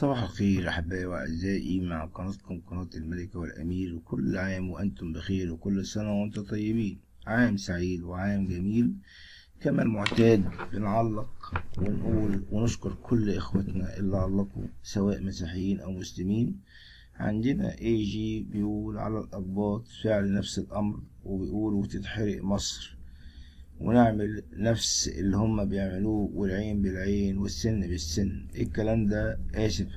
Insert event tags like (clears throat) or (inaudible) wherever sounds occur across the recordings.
صباح الخير أحبائي وأعزائي مع قناتكم قناة الملكة والأمير وكل عام وأنتم بخير وكل سنة وأنتم طيبين عام سعيد وعام جميل كما المعتاد بنعلق ونقول ونشكر كل إخوتنا اللي علقوا سواء مسيحيين أو مسلمين عندنا اي جي بيقول على الأقباط فعل نفس الأمر وبيقول وتتحرق مصر ونعمل نفس اللي هما بيعملوه والعين بالعين والسن بالسن الكلام ده آسف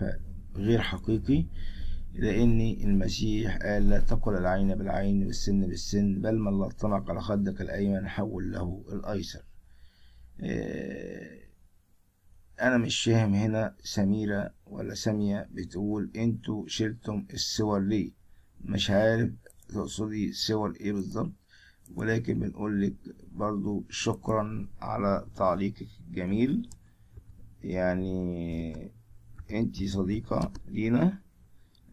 غير حقيقي لأن المسيح قال لا تقل العين بالعين والسن بالسن بل من لطمك على خدك الأيمن حول له الأيسر آه، أنا مش فاهم هنا سميرة ولا سامية بتقول انتوا شلتم الصور ليه مش عارف تقصدي صور ايه بالظبط ولكن بنقول لك برضو شكرا على تعليقك الجميل يعني انت صديقة لينا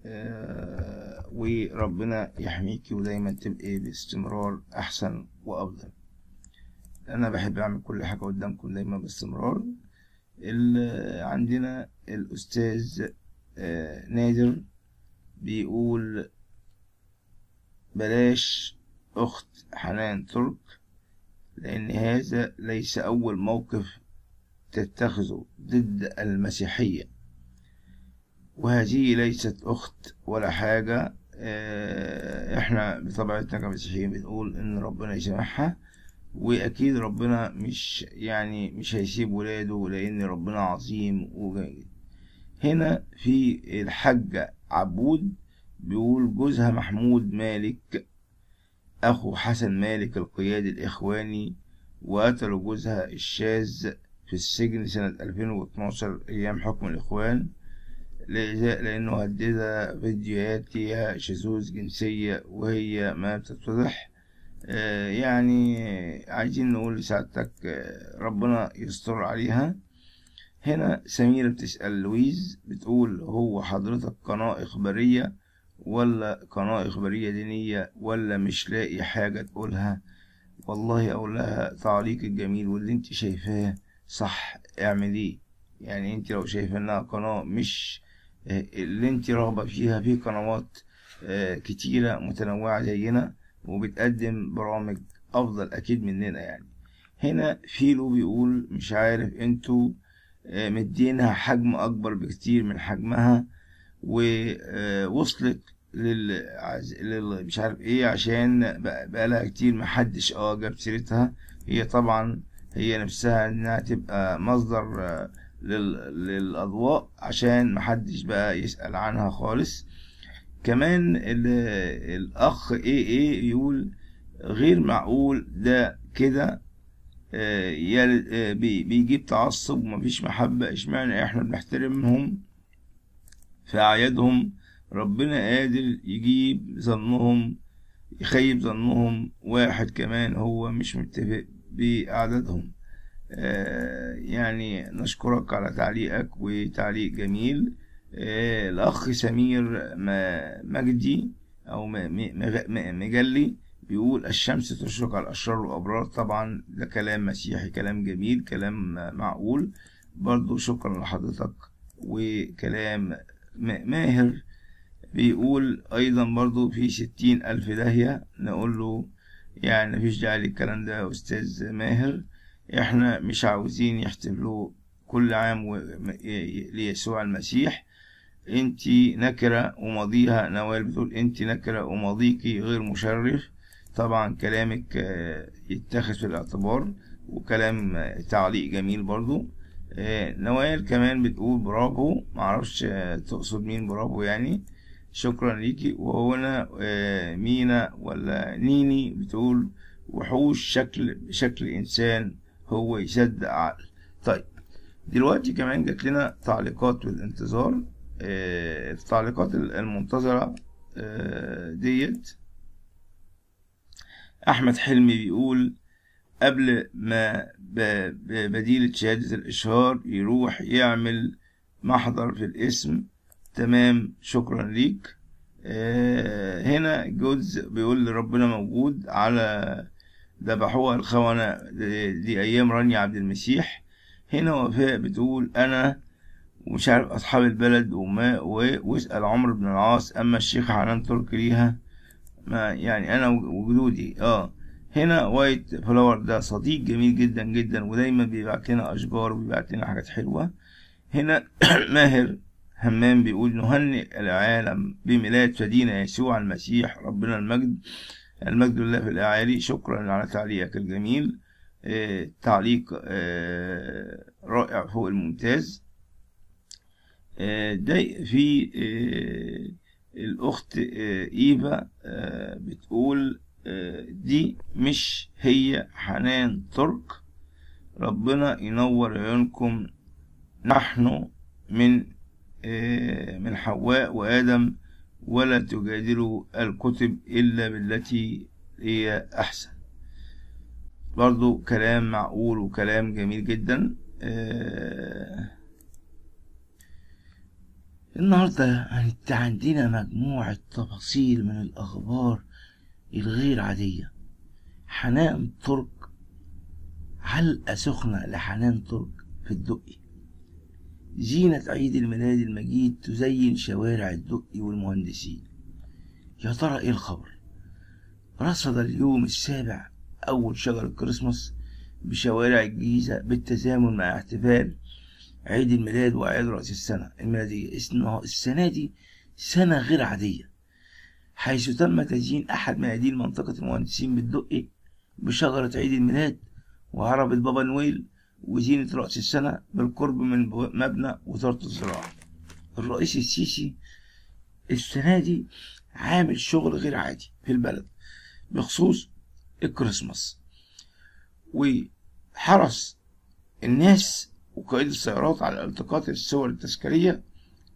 آه وربنا يحميكي ودايما تبقي باستمرار احسن وافضل انا بحب اعمل كل حاجة قدامكم دايما باستمرار عندنا الاستاذ آه نادر بيقول بلاش أخت حنان ترك لأن هذا ليس أول موقف تتخذه ضد المسيحية وهذه ليست أخت ولا حاجة آه، احنا بطبيعتنا كمسيحيين بنقول ان ربنا يسامحها واكيد ربنا مش يعني مش هيسيب ولاده لان ربنا عظيم وجيد هنا في الحاجة عبود بيقول جوزها محمود مالك أخو حسن مالك القيادي الإخواني وقتلوا جوزها الشاذ في السجن سنة 2012 أيام حكم الإخوان لأنه هددها فيديوهات شذوذ جنسية وهي ما بتتضح آه، يعني عايزين نقول لسعادتك آه، ربنا يستر عليها هنا سميرة بتسأل لويز بتقول هو حضرتك قناة إخبارية ولا قناة إخبارية دينية ولا مش لاقي حاجة تقولها والله أقول لها تعليق الجميل واللي انت شايفاه صح اعمليه يعني انت لو شايفة انها قناة مش آه، اللي انت راغبة فيها في قنوات آه، كتيرة متنوعة زينا وبتقدم برامج أفضل أكيد مننا يعني هنا فيلو بيقول مش عارف انتوا آه، مدينها حجم أكبر بكتير من حجمها ووصلت لل... مش عارف ايه عشان بقى لها كتير محدش اه جاب سيرتها هي طبعا هي نفسها انها تبقى مصدر آه، لل... للاضواء عشان محدش بقى يسأل عنها خالص كمان ال... الاخ ايه ايه يقول غير معقول ده كده آه، آه، بيجيب تعصب ومفيش محبة اشمعنى احنا بنحترمهم في أعيادهم ربنا قادر يجيب ظنهم يخيب ظنهم واحد كمان هو مش متفق بأعدادهم آه يعني نشكرك على تعليقك وتعليق جميل آه الأخ سمير مجدي أو مجلي بيقول الشمس تشرق على الأشرار والأبرار طبعا ده كلام مسيحي كلام جميل كلام معقول برضو شكرا لحضرتك وكلام ماهر بيقول أيضا برضو في ستين ألف داهية نقول له يعني مفيش داعي للكلام ده يا أستاذ ماهر إحنا مش عاوزين يحتفلوا كل عام ليسوع المسيح انت نكرة وماضيها نوال بتقول انت نكرة وماضيكي غير مشرف طبعا كلامك آه، يتخذ في الاعتبار وكلام آه، تعليق جميل برضو آه، نوال كمان بتقول برافو معرفش آه، تقصد مين برافو يعني شكرا ليكي وهنا آه، مينا ولا نيني بتقول وحوش شكل شكل انسان هو يصدق عقل طيب دلوقتي كمان جات لنا تعليقات بالانتظار التعليقات المنتظرة ديت احمد حلمي بيقول قبل ما بديلة شهادة الإشهار يروح يعمل محضر في الاسم تمام شكرا ليك آه، هنا جودز بيقول ربنا موجود على ذبحوها الخونة لأيام رانيا عبد المسيح هنا وفاء بتقول أنا ومش عارف أصحاب البلد وما واسأل عمرو بن العاص أما الشيخ حنان تركي ليها ما يعني أنا وجدودي اه هنا وايت فلاور ده صديق جميل جدا جدا ودايما بيبعت لنا اشجار وبيبعت لنا حاجات حلوه هنا (clears throat) ماهر همام بيقول نهنئ العالم بميلاد فدينا يسوع المسيح ربنا المجد المجد لله في الاعالي شكرا على تعليقك الجميل آه تعليق آه رائع فوق الممتاز آه في آه الأخت آه، إيفا آه، بتقول دي مش هي حنان ترك ربنا ينور عيونكم نحن من آه، من حواء وآدم ولا تجادلوا الكتب إلا بالتي هي أحسن برضو كلام معقول وكلام جميل جدا آه، النهاردة عندنا مجموعة تفاصيل من الأخبار الغير عادية حنان ترك علقة سخنة لحنان ترك في الدقي زينة عيد الميلاد المجيد تزين شوارع الدقي والمهندسين يا ترى ايه الخبر رصد اليوم السابع أول شجر الكريسماس بشوارع الجيزة بالتزامن مع احتفال عيد الميلاد وأعياد رأس السنة الميلادية السنة دي سنة غير عادية حيث تم تزيين أحد ميادين منطقة المهندسين بالدقي بشجرة عيد الميلاد وعربة بابا نويل وزينة رأس السنة بالقرب من مبنى وزارة الزراعة الرئيس السيسي السنة دي عامل شغل غير عادي في البلد بخصوص الكريسماس وحرص الناس وقائد السيارات على التقاط الصور التذكارية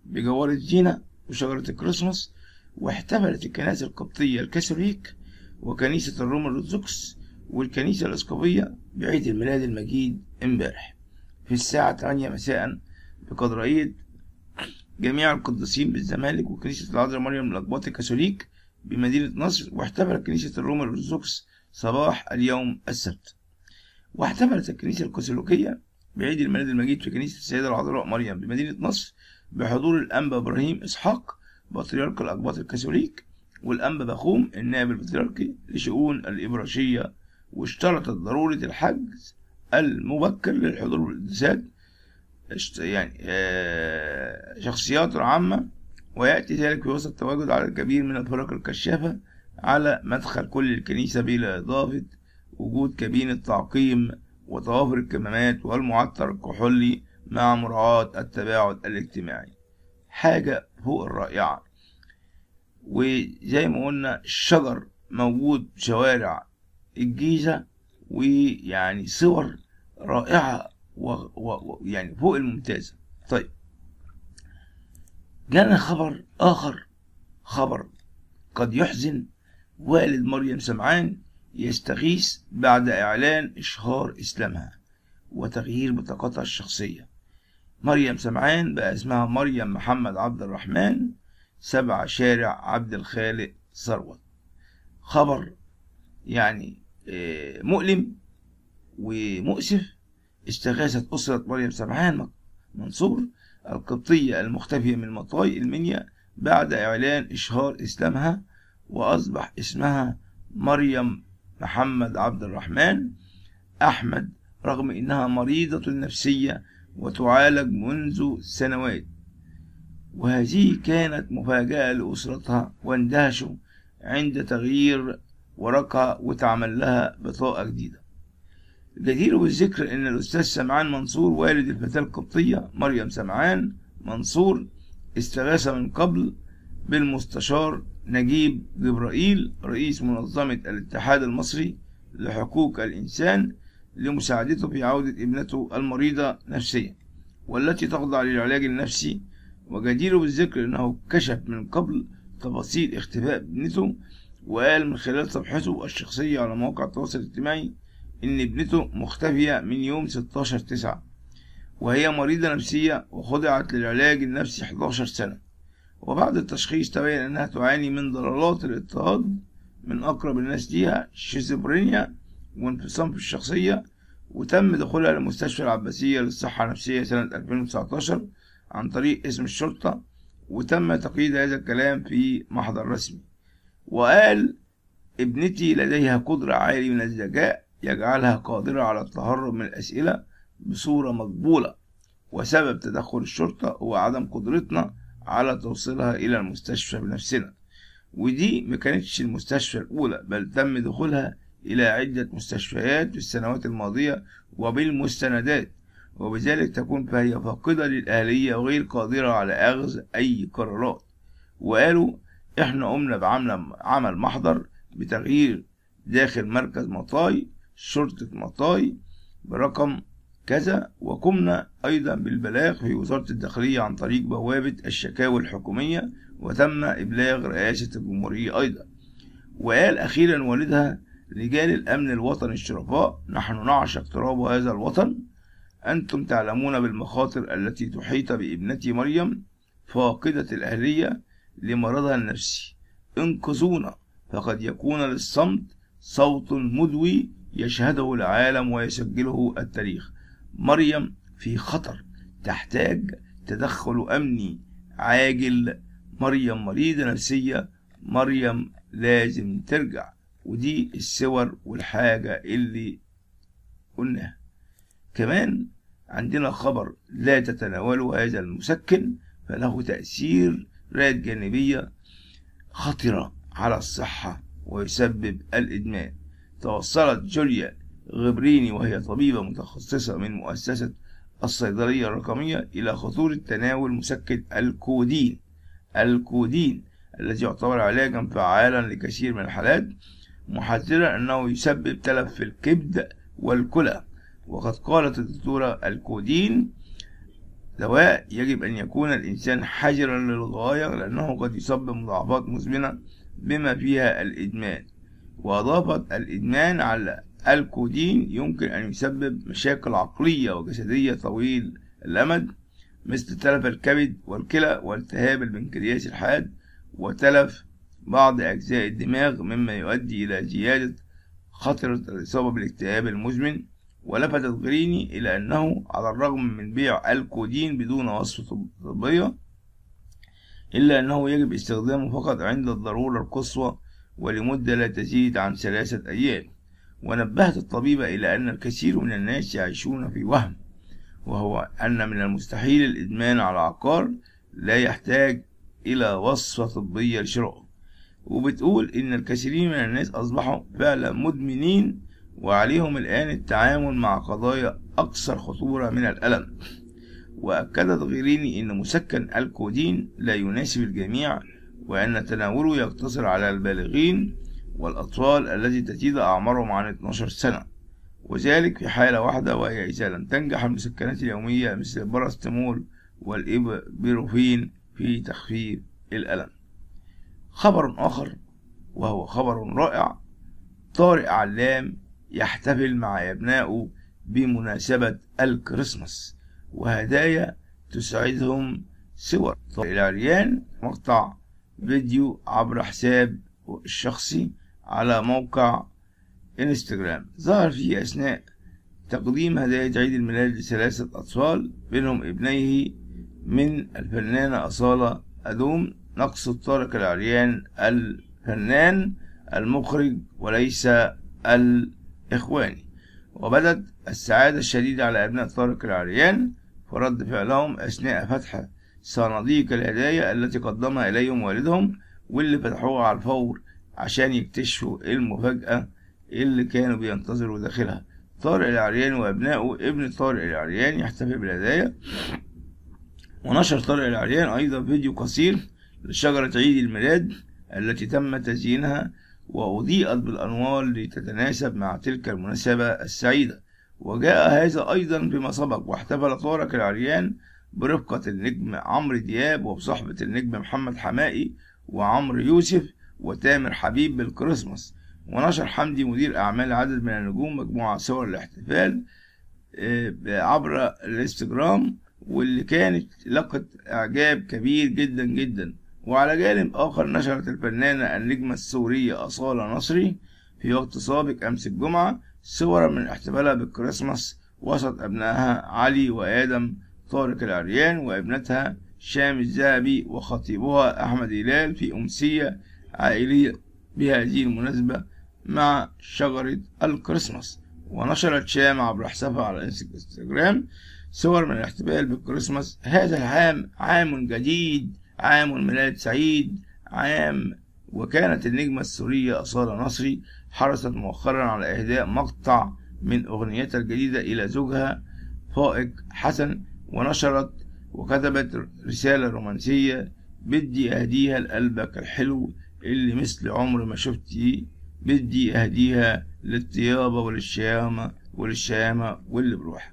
بجوار الزينة وشجرة الكريسماس واحتفلت الكنائس القبطية الكاثوليك وكنيسة الروم الأرثوذكس والكنيسة الأسقفية بعيد الميلاد المجيد امبارح في الساعة 8 مساء بقدر عيد جميع القديسين بالزمالك وكنيسة العذراء مريم الأقباط الكاثوليك بمدينة نصر واحتفلت كنيسة الروم الأرثوذكس صباح اليوم السبت واحتفلت الكنيسة الكاثوليكية بعيد الميلاد المجيد في كنيسة السيدة العذراء مريم بمدينة نصر بحضور الأنبا إبراهيم إسحاق بطريرك الأقباط الكاثوليك والأنبا باخوم النائب البطريركي لشؤون الإبراشية واشترطت ضرورة الحجز المبكر للحضور والانسداد يعني آه، شخصيات عامة ويأتي ذلك في وسط تواجد على الكبير من الفرق الكشافة على مدخل كل الكنيسة بلا إضافة وجود كابينة تعقيم وتوافر الكمامات والمعطر الكحولي مع مراعاة التباعد الاجتماعي حاجة فوق الرائعة وزي ما قلنا الشجر موجود شوارع الجيزة ويعني صور رائعة ويعني و... و... يعني فوق الممتازة طيب جانا خبر آخر خبر قد يحزن والد مريم سمعان يستغيث بعد إعلان إشهار إسلامها وتغيير بطاقتها الشخصية مريم سمعان بقى اسمها مريم محمد عبد الرحمن سبع شارع عبد الخالق ثروت خبر يعني آه، مؤلم ومؤسف استغاثت أسرة مريم سمعان منصور القبطية المختفية من مطاي المنيا بعد إعلان إشهار إسلامها وأصبح اسمها مريم محمد عبد الرحمن أحمد رغم إنها مريضة نفسية وتعالج منذ سنوات وهذه كانت مفاجأة لأسرتها واندهشوا عند تغيير ورقها وتعمل لها بطاقة جديدة الجدير بالذكر أن الأستاذ سمعان منصور والد الفتاة القبطية مريم سمعان منصور استغاث من قبل بالمستشار نجيب جبرائيل رئيس منظمة الاتحاد المصري لحقوق الإنسان لمساعدته في عودة ابنته المريضة نفسيا والتي تخضع للعلاج النفسي وجدير بالذكر أنه كشف من قبل تفاصيل اختفاء ابنته وقال من خلال صفحته الشخصية على مواقع التواصل الاجتماعي إن ابنته مختفية من يوم 16 تسعة وهي مريضة نفسية وخضعت للعلاج النفسي 11 سنة وبعد التشخيص تبين أنها تعاني من ضلالات الاضطهاد من أقرب الناس ليها شيزوفرينيا وانفصام في الشخصية وتم دخولها لمستشفى العباسية للصحة النفسية سنة 2019 عن طريق اسم الشرطة وتم تقييد هذا الكلام في محضر رسمي وقال ابنتي لديها قدرة عالية من الذكاء يجعلها قادرة على التهرب من الأسئلة بصورة مقبولة وسبب تدخل الشرطة هو عدم قدرتنا على توصيلها إلى المستشفى بنفسنا ودي مكانتش المستشفى الأولى بل تم دخولها إلى عدة مستشفيات في السنوات الماضية وبالمستندات وبذلك تكون فهي فاقدة للأهلية وغير قادرة على أخذ أي قرارات وقالوا إحنا قمنا بعمل محضر بتغيير داخل مركز مطاي شرطة مطاي برقم كذا وقمنا أيضا بالبلاغ في وزارة الداخلية عن طريق بوابة الشكاوى الحكومية وتم إبلاغ رئاسة الجمهورية أيضا وقال أخيرا والدها رجال الأمن الوطني الشرفاء نحن نعشق تراب هذا الوطن أنتم تعلمون بالمخاطر التي تحيط بابنتي مريم فاقدة الأهلية لمرضها النفسي انقذونا فقد يكون للصمت صوت مدوي يشهده العالم ويسجله التاريخ مريم في خطر تحتاج تدخل أمني عاجل مريم مريضة نفسية مريم لازم ترجع ودي الصور والحاجة اللي قلناها كمان عندنا خبر لا تتناوله هذا المسكن فله تأثير رياض جانبية خطرة على الصحة ويسبب الإدمان توصلت جوليا غبريني وهي طبيبة متخصصة من مؤسسة الصيدلية الرقمية إلى خطورة تناول مسكن الكودين الكودين الذي يعتبر علاجا فعالا لكثير من الحالات محذرا أنه يسبب تلف في الكبد والكلى وقد قالت الدكتورة الكودين دواء يجب أن يكون الإنسان حذرا للغاية لأنه قد يصاب بمضاعفات مزمنة بما فيها الإدمان وأضافت الإدمان على الكودين يمكن أن يسبب مشاكل عقلية وجسدية طويل الأمد مثل تلف الكبد والكلى والتهاب البنكرياس الحاد وتلف بعض أجزاء الدماغ مما يؤدي إلى زيادة خطر الإصابة بالاكتئاب المزمن ولفتت غريني إلى أنه على الرغم من بيع الكودين بدون وصفة طبية إلا أنه يجب استخدامه فقط عند الضرورة القصوى ولمدة لا تزيد عن ثلاثة أيام ونبهت الطبيبة إلى أن الكثير من الناس يعيشون في وهم وهو أن من المستحيل الإدمان على عقار لا يحتاج إلى وصفة طبية لشرائه وبتقول إن الكثيرين من الناس أصبحوا فعلا مدمنين وعليهم الآن التعامل مع قضايا أكثر خطورة من الألم وأكدت غيريني أن مسكن الكودين لا يناسب الجميع وأن تناوله يقتصر على البالغين والأطفال التي تزيد أعمارهم عن 12 سنة وذلك في حالة واحدة وهي إذا لم تنجح المسكنات اليومية مثل البراستمول والإبروفين في تخفيف الألم خبر آخر وهو خبر رائع طارق علام يحتفل مع أبنائه بمناسبة الكريسماس وهدايا تسعدهم صور العريان مقطع فيديو عبر حساب الشخصي على موقع انستجرام ظهر فيه أثناء تقديم هدايا عيد الميلاد لثلاثة أطفال بينهم ابنيه من الفنانة أصالة أدوم نقصد طارق العريان الفنان المخرج وليس الإخواني وبدت السعادة الشديدة على أبناء طارق العريان ورد فعلهم أثناء فتح صناديق الهدايا التي قدمها إليهم والدهم واللي فتحوها على الفور عشان يكتشفوا إيه المفاجأة اللي كانوا بينتظروا داخلها طارق العريان وأبنائه ابن طارق العريان يحتفل بالهدايا ونشر طارق العريان أيضا فيديو قصير لشجرة عيد الميلاد التي تم تزيينها وأضيئت بالأنوار لتتناسب مع تلك المناسبة السعيدة وجاء هذا أيضا بما سبق واحتفل طارق العريان برفقة النجم عمرو دياب وبصحبة النجم محمد حمائي وعمرو يوسف وتامر حبيب بالكريسماس ونشر حمدي مدير أعمال عدد من النجوم مجموعة صور الاحتفال آه، عبر الانستجرام واللي كانت لقت إعجاب كبير جدا جدا وعلى جانب آخر نشرت الفنانة النجمة السورية أصالة نصري في وقت سابق أمس الجمعة صورا من احتفالها بالكريسماس وسط أبنائها علي وآدم طارق العريان وابنتها شام الذهبي وخطيبها أحمد هلال في أمسية عائلية بهذه المناسبة مع شجرة الكريسماس ونشرت شام عبر حسابها على انستجرام صور من الاحتفال بالكريسماس هذا العام عام جديد عام الميلاد سعيد عام وكانت النجمة السورية أصالة نصري حرصت مؤخرا على إهداء مقطع من أغنيتها الجديدة إلى زوجها فائق حسن ونشرت وكتبت رسالة رومانسية بدي أهديها لقلبك الحلو اللي مثل عمر ما شفتي بدي أهديها للطيابة وللشيامة وللشيامة واللي بروحها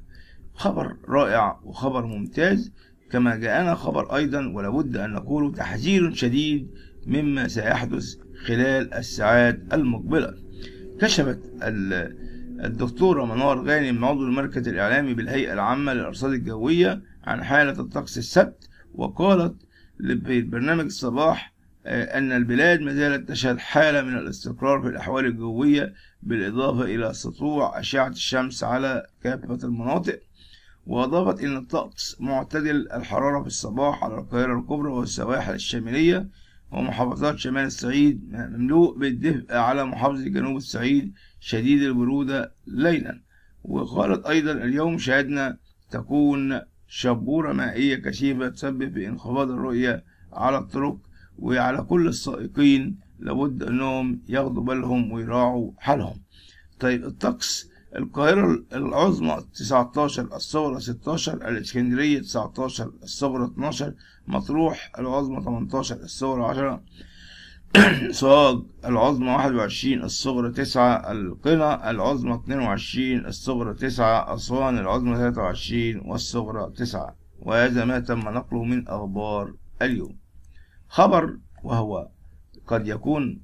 خبر رائع وخبر ممتاز كما جاءنا خبر أيضا ولابد أن نقول تحذير شديد مما سيحدث خلال الساعات المقبلة كشفت الدكتورة منار غانم عضو المركز الإعلامي بالهيئة العامة للأرصاد الجوية عن حالة الطقس السبت وقالت لبرنامج الصباح آه، أن البلاد ما زالت تشهد حالة من الاستقرار في الأحوال الجوية بالإضافة إلى سطوع أشعة الشمس على كافة المناطق وأضافت إن الطقس معتدل الحرارة في الصباح على القاهرة الكبرى والسواحل الشمالية ومحافظات شمال الصعيد مملوء بالدفء على محافظة جنوب الصعيد شديد البرودة ليلا وقالت أيضا اليوم شهدنا تكون شبورة مائية كثيفة تسبب في انخفاض الرؤية على الطرق وعلى كل السائقين لابد أنهم ياخدوا بالهم ويراعوا حالهم طيب الطقس القاهرة العظمى 19 الصغرى 16 الإسكندرية 19 الصغرى 12 مطروح العظمى 18 الصغرى 10 سوهاج العظمى 21 الصغرى 9 القنا العظمى 22 الصغرى 9 أسوان العظمى 23 والصغرى 9 وهذا ما تم نقله من أخبار اليوم خبر وهو قد يكون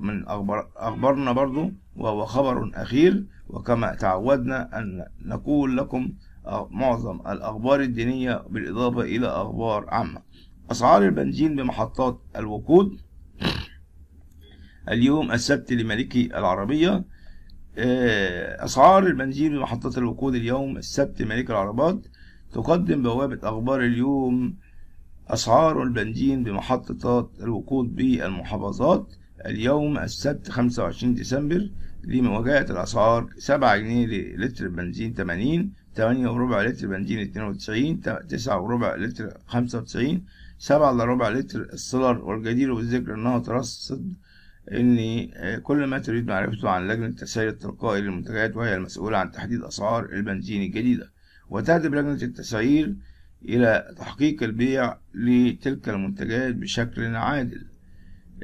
من أخبار أخبارنا برضو وهو خبر أخير وكما تعودنا أن نقول لكم آه، معظم الأخبار الدينية بالإضافة إلى أخبار عامة أسعار البنزين بمحطات الوقود اليوم السبت لملكي العربية آه، أسعار البنزين بمحطات الوقود اليوم السبت ملك العربات تقدم بوابة أخبار اليوم أسعار البنزين بمحطات الوقود بالمحافظات اليوم السبت 25 ديسمبر لمواجهة الأسعار 7 جنيه للتر بنزين 80 8 وربع لتر بنزين 92 9 وربع لتر 95 7 إلا ربع لتر السولار والجدير بالذكر أنها ترصد أن آه، كل ما تريد معرفته عن لجنة التسعير التلقائي للمنتجات وهي المسؤولة عن تحديد أسعار البنزين الجديدة وتهدف لجنة التسعير إلى تحقيق البيع لتلك المنتجات بشكل عادل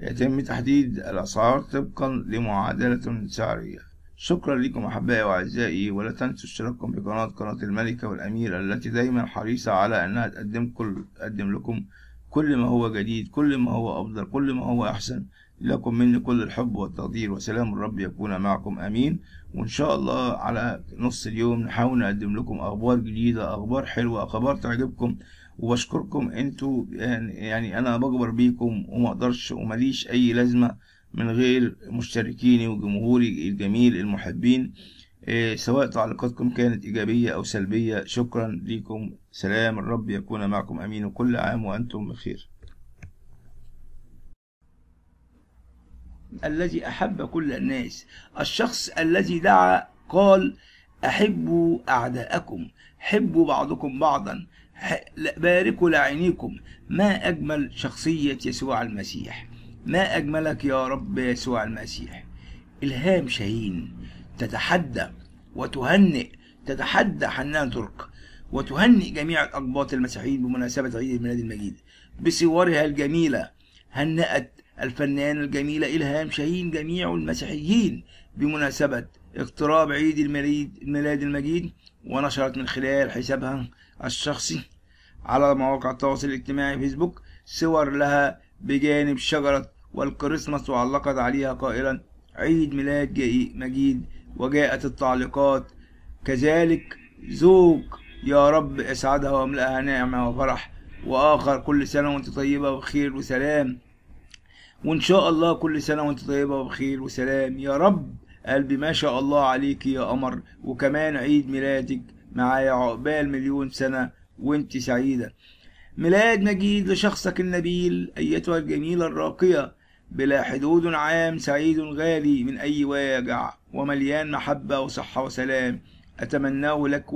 يتم تحديد الأسعار طبقا لمعادلة سعرية شكرا لكم أحبائي وأعزائي ولا تنسوا اشتراككم بقناة قناة الملكة والأميرة التي دايما حريصة على أنها تقدم كل تقدم لكم كل ما هو جديد كل ما هو أفضل كل ما هو أحسن لكم مني كل الحب والتقدير وسلام الرب يكون معكم امين وان شاء الله على نص اليوم نحاول نقدم لكم اخبار جديده اخبار حلوه اخبار تعجبكم وبشكركم انتوا يعني, يعني انا بكبر بيكم وما اقدرش ومليش اي لازمه من غير مشتركيني وجمهوري الجميل المحبين آه، سواء تعليقاتكم كانت ايجابيه او سلبيه شكرا ليكم سلام الرب يكون معكم امين وكل عام وانتم بخير الذي أحب كل الناس الشخص الذي دعا قال أحبوا أعداءكم حبوا بعضكم بعضا باركوا لعينيكم ما أجمل شخصية يسوع المسيح ما أجملك يا رب يسوع المسيح إلهام شاهين تتحدى وتهنئ تتحدى حنان ترك وتهنئ جميع الأقباط المسيحيين بمناسبة عيد الميلاد المجيد بصورها الجميلة هنأت الفنانة الجميلة إلهام شاهين جميع المسيحيين بمناسبة اقتراب عيد الميلاد المجيد ونشرت من خلال حسابها الشخصي على مواقع التواصل الاجتماعي فيسبوك صور لها بجانب شجرة والكريسماس وعلقت عليها قائلا عيد ميلاد مجيد وجاءت التعليقات كذلك زوج يا رب اسعدها واملأها نعمة وفرح وآخر كل سنة وأنت طيبة وخير وسلام وإن شاء الله كل سنة وأنت طيبة وبخير وسلام يا رب قلبي ما شاء الله عليك يا قمر وكمان عيد ميلادك معايا عقبال مليون سنة وأنت سعيدة ميلاد مجيد لشخصك النبيل أيتها الجميلة الراقية بلا حدود عام سعيد غالي من أي واجع ومليان محبة وصحة وسلام أتمناه لك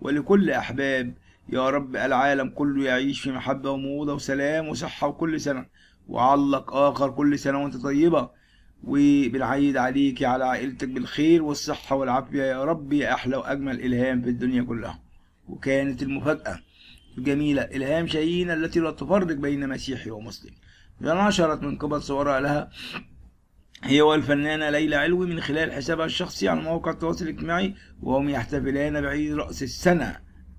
ولكل أحباب يا رب العالم كله يعيش في محبة وموضة وسلام وصحة وكل سنة وعلق آخر كل سنة وأنت طيبة وبنعيد عليك على عائلتك بالخير والصحة والعافية يا رب يا أحلى وأجمل إلهام في الدنيا كلها وكانت المفاجأة الجميلة إلهام شاهينة التي لا تفرق بين مسيحي ومسلم نشرت من قبل صورها لها هي والفنانة ليلى علوي من خلال حسابها الشخصي على مواقع التواصل الاجتماعي وهم يحتفلان بعيد رأس السنة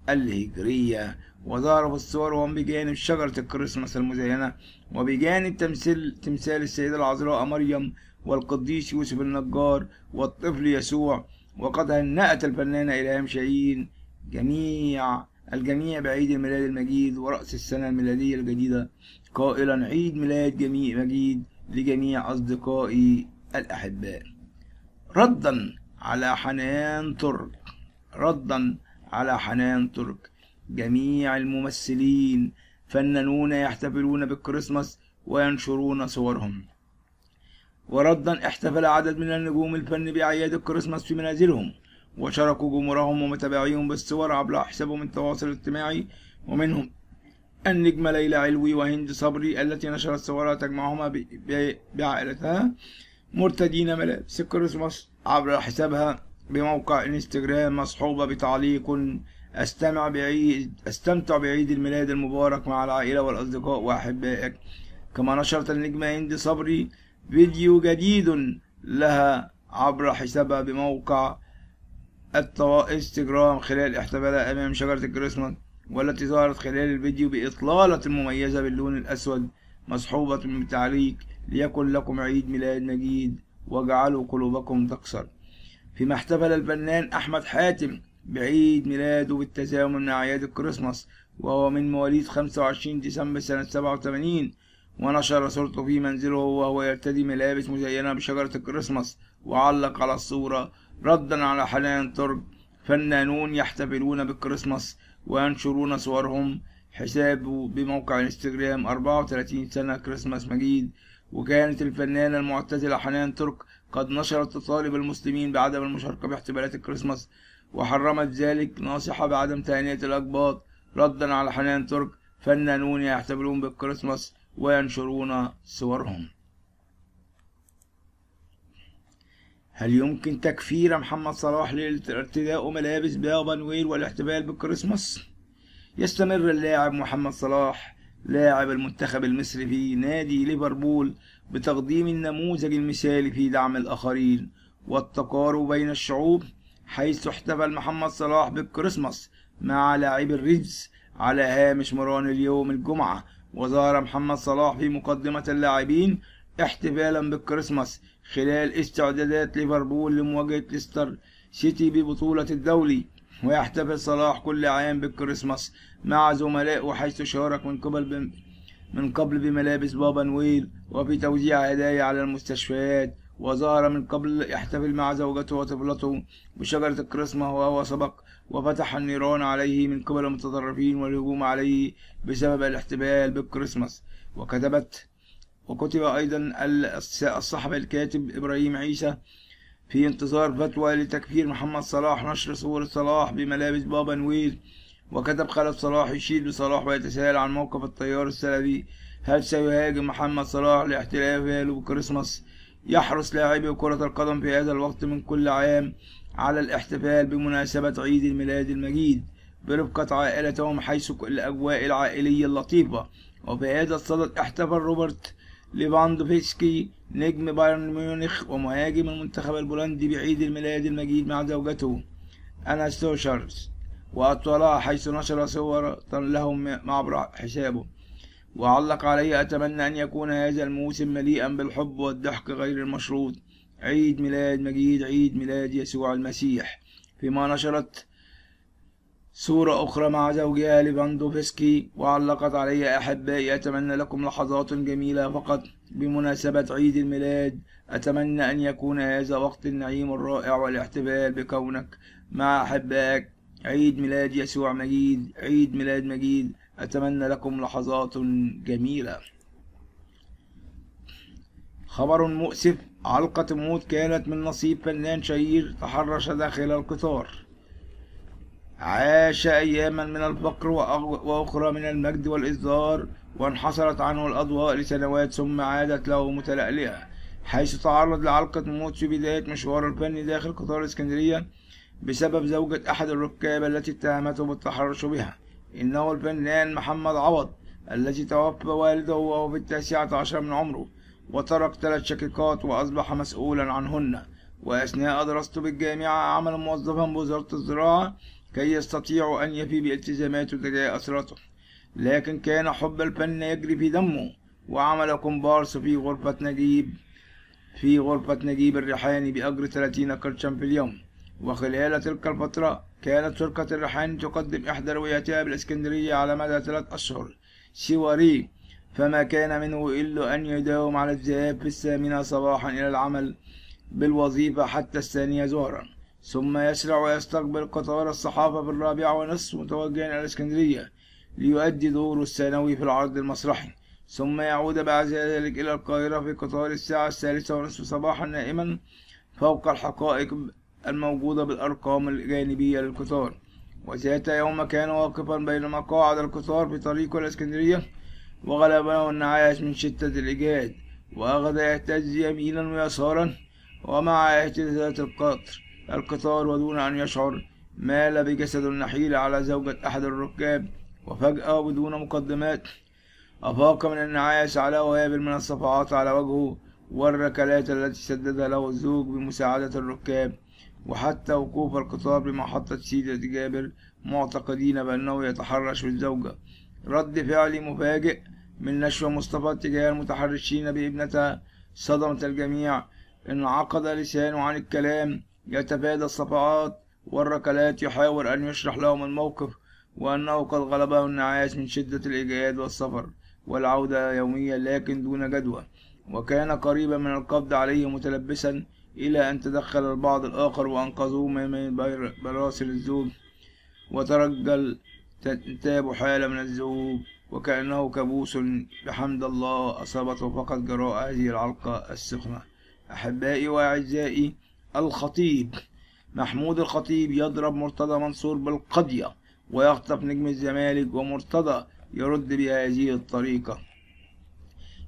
الهجرية وظهر الصور وهم بجانب شجرة الكريسماس المزينة وبجانب تمثال تمثال السيدة العذراء مريم والقديس يوسف النجار والطفل يسوع وقد هنأت الفنانة إلهام شاهين جميع الجميع بعيد الميلاد المجيد ورأس السنة الميلادية الجديدة قائلا عيد ميلاد جميع مجيد لجميع أصدقائي الأحباء ردا على حنان ترك ردا على حنان ترك جميع الممثلين فنانون يحتفلون بالكريسماس وينشرون صورهم وردا احتفل عدد من النجوم الفن بأعياد الكريسماس في منازلهم وشاركوا جمهورهم ومتابعيهم بالصور عبر حسابهم التواصل الاجتماعي ومنهم النجمة ليلى علوي وهند صبري التي نشرت صورها تجمعهما بعائلتها مرتدين ملابس الكريسماس عبر حسابها بموقع انستجرام مصحوبة بتعليق استمع بعيد استمتع بعيد الميلاد المبارك مع العائلة والأصدقاء وأحبائك كما نشرت النجمة هند صبري فيديو جديد لها عبر حسابها بموقع انستجرام خلال احتفالها أمام شجرة الكريسماس والتي ظهرت خلال الفيديو بإطلالة مميزة باللون الأسود مصحوبة بتعليق ليكن لكم عيد ميلاد مجيد واجعلوا قلوبكم تكسر فيما احتفل الفنان أحمد حاتم بعيد ميلاده بالتزامن مع أعياد الكريسماس وهو من مواليد 25 ديسمبر سنة 87 ونشر صورته في منزله وهو يرتدي ملابس مزينة بشجرة الكريسماس وعلق على الصورة ردا على حنان ترك فنانون يحتفلون بالكريسماس وينشرون صورهم حسابه بموقع انستجرام 34 سنة كريسماس مجيد وكانت الفنانة المعتزلة حنان ترك قد نشرت تطالب المسلمين بعدم المشاركة باحتفالات الكريسماس وحرمت ذلك ناصحة بعدم تهنئة الأقباط ردا على حنان ترك فنانون يحتفلون بالكريسماس وينشرون صورهم هل يمكن تكفير محمد صلاح لارتداء ملابس بابا نويل والاحتفال بالكريسماس؟ يستمر اللاعب محمد صلاح لاعب المنتخب المصري في نادي ليفربول بتقديم النموذج المثالي في دعم الآخرين والتقارب بين الشعوب حيث احتفل محمد صلاح بالكريسماس مع لاعب الريدز على هامش مران اليوم الجمعة وظهر محمد صلاح في مقدمة اللاعبين احتفالا بالكريسماس خلال استعدادات ليفربول لمواجهة ليستر سيتي ببطولة الدولي ويحتفل صلاح كل عام بالكريسماس مع زملائه حيث شارك من قبل من قبل بملابس بابا نويل وفي توزيع هدايا على المستشفيات وظهر من قبل يحتفل مع زوجته وطفلته بشجرة الكريسما وهو سبق وفتح النيران عليه من قبل المتطرفين والهجوم عليه بسبب الاحتفال بالكريسماس وكتبت وكتب أيضا الصحفي الكاتب إبراهيم عيسى في انتظار فتوى لتكفير محمد صلاح نشر صور صلاح بملابس بابا نويل وكتب خالد صلاح يشيد بصلاح ويتساءل عن موقف التيار السلبي هل سيهاجم محمد صلاح لاحتفاله بكريسماس يحرص لاعبي كرة القدم في هذا الوقت من كل عام على الاحتفال بمناسبة عيد الميلاد المجيد برفقة عائلتهم حيث الأجواء العائلية اللطيفة وفي هذا الصدد احتفل روبرت ليفاندوفسكي نجم بايرن ميونخ ومهاجم المنتخب البولندي بعيد الميلاد المجيد مع زوجته أنا ستوشرز وأطلع حيث نشر صورة لهم عبر حسابه وعلق عليه أتمنى أن يكون هذا الموسم مليئا بالحب والضحك غير المشروط عيد ميلاد مجيد عيد ميلاد يسوع المسيح فيما نشرت صورة أخرى مع زوجها ليفاندوفسكي وعلقت علي أحبائي أتمنى لكم لحظات جميلة فقط بمناسبة عيد الميلاد أتمنى أن يكون هذا وقت النعيم الرائع والاحتفال بكونك مع أحبائك عيد ميلاد يسوع مجيد عيد ميلاد مجيد أتمنى لكم لحظات جميلة خبر مؤسف علقة موت كانت من نصيب فنان شهير تحرش داخل القطار عاش أياما من الفقر وأخرى من المجد والإصدار وانحصرت عنه الأضواء لسنوات ثم عادت له متلألئة حيث تعرض لعلقة موت في بداية مشوار الفني داخل قطار الإسكندرية بسبب زوجة أحد الركاب التي اتهمته بالتحرش بها إنه الفنان محمد عوض الذي توفى والده وهو في التاسعة عشر من عمره وترك ثلاث شقيقات وأصبح مسؤولا عنهن وأثناء دراسته بالجامعة عمل موظفا بوزارة الزراعة كي يستطيع أن يفي بالتزاماته تجاه أسرته لكن كان حب الفن يجري في دمه وعمل كومبارس في غرفة نجيب في غرفة نجيب الريحاني بأجر 30 قرشا في اليوم وخلال تلك الفترة كانت فرقة الريحان تقدم إحدى رويتها بالإسكندرية على مدى ثلاث أشهر سواري فما كان منه إلا أن يداوم على الذهاب في الثامنة صباحا إلى العمل بالوظيفة حتى الثانية ظهرا ثم يسرع ويستقبل قطار الصحافة في الرابعة ونصف متوجها إلى الإسكندرية ليؤدي دوره الثانوي في العرض المسرحي ثم يعود بعد ذلك إلى القاهرة في قطار الساعة الثالثة ونصف صباحا نائما فوق الحقائق الموجودة بالأرقام الجانبية للقطار وذات يوم كان واقفا بين مقاعد القطار في طريقه الإسكندرية وغلبه النعاس من شدة الإجهاد وأخذ يهتز يمينا ويسارا ومع اهتزازات القطر القطار ودون أن يشعر مال بجسد النحيل على زوجة أحد الركاب وفجأة بدون مقدمات أفاق من النعاس على وهابل من الصفعات على وجهه والركلات التي سددها له الزوج بمساعدة الركاب وحتى وقوف القطار بمحطة سيدة جابر معتقدين بأنه يتحرش بالزوجة رد فعل مفاجئ من نشوى مصطفى تجاه المتحرشين بابنتها صدمت الجميع انعقد لسانه عن الكلام يتفادى الصفعات والركلات يحاول أن يشرح لهم الموقف وأنه قد غلبه النعاس من شدة الإجهاد والسفر والعودة يوميا لكن دون جدوى وكان قريبا من القبض عليه متلبسا إلى أن تدخل البعض الآخر وأنقذوه من براسل الذوب وترجل تنتاب حالة من الذوب وكأنه كابوس بحمد الله أصابته فقط جراء هذه العلقة السخنة أحبائي وأعزائي الخطيب محمود الخطيب يضرب مرتضى منصور بالقضية ويخطف نجم الزمالك ومرتضى يرد بهذه الطريقة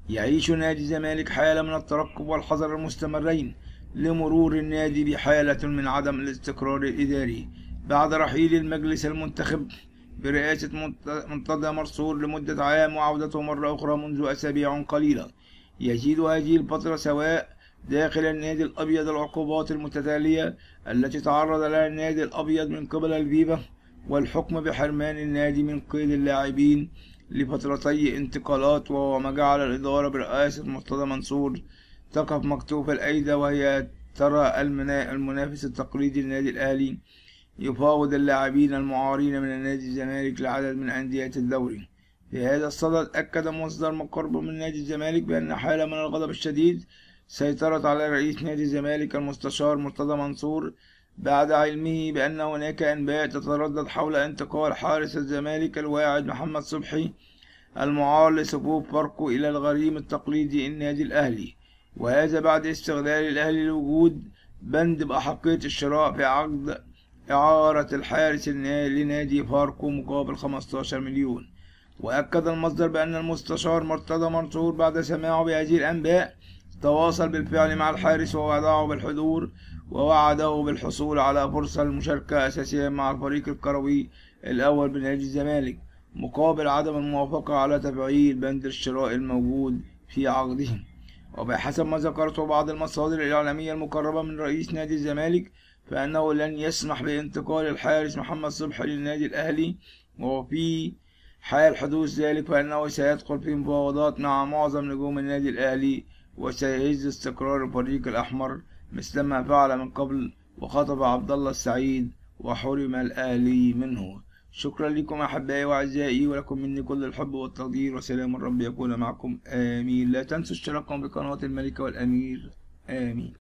يعيش نادي الزمالك حالة من الترقب والحذر المستمرين لمرور النادي بحالة من عدم الاستقرار الإداري بعد رحيل المجلس المنتخب برئاسة منتدى مرصور لمدة عام وعودته مرة أخرى منذ أسابيع قليلة يزيد هذه الفترة سواء داخل النادي الأبيض العقوبات المتتالية التي تعرض لها النادي الأبيض من قبل الفيفا والحكم بحرمان النادي من قيد اللاعبين لفترتي انتقالات وهو ما جعل الإدارة برئاسة مرتضى منصور تقف مكتوف الأيدي وهي ترى المنافس التقليدي للنادي الأهلي يفاوض اللاعبين المعارين من نادي الزمالك لعدد من أندية الدوري في هذا الصدد أكد مصدر مقرب من نادي الزمالك بأن حالة من الغضب الشديد سيطرت على رئيس نادي الزمالك المستشار مرتضى منصور بعد علمه بأن هناك أنباء تتردد حول انتقال حارس الزمالك الواعد محمد صبحي المعار لصفوف فرقه إلى الغريم التقليدي النادي الأهلي وهذا بعد استغلال الأهلي لوجود بند بأحقية الشراء في عقد إعارة الحارس لنادي فاركو مقابل 15 مليون وأكد المصدر بأن المستشار مرتضى منصور بعد سماعه بهذه الأنباء تواصل بالفعل مع الحارس ووعده بالحضور ووعده بالحصول على فرصة للمشاركة أساسية مع الفريق الكروي الأول بنادي الزمالك مقابل عدم الموافقة على تفعيل بند الشراء الموجود في عقدهم وبحسب ما ذكرته بعض المصادر الإعلامية المقربة من رئيس نادي الزمالك فإنه لن يسمح بانتقال الحارس محمد صبحي للنادي الأهلي وفي حال حدوث ذلك فإنه سيدخل في مفاوضات مع معظم نجوم النادي الأهلي وسيعز استقرار الفريق الأحمر مثلما فعل من قبل وخطب عبد الله السعيد وحرم الأهلي منه شكرا لكم أحبائي وأعزائي ولكم مني كل الحب والتقدير وسلام الرب يكون معكم آمين لا تنسوا اشتراككم بقناة الملكة والأمير آمين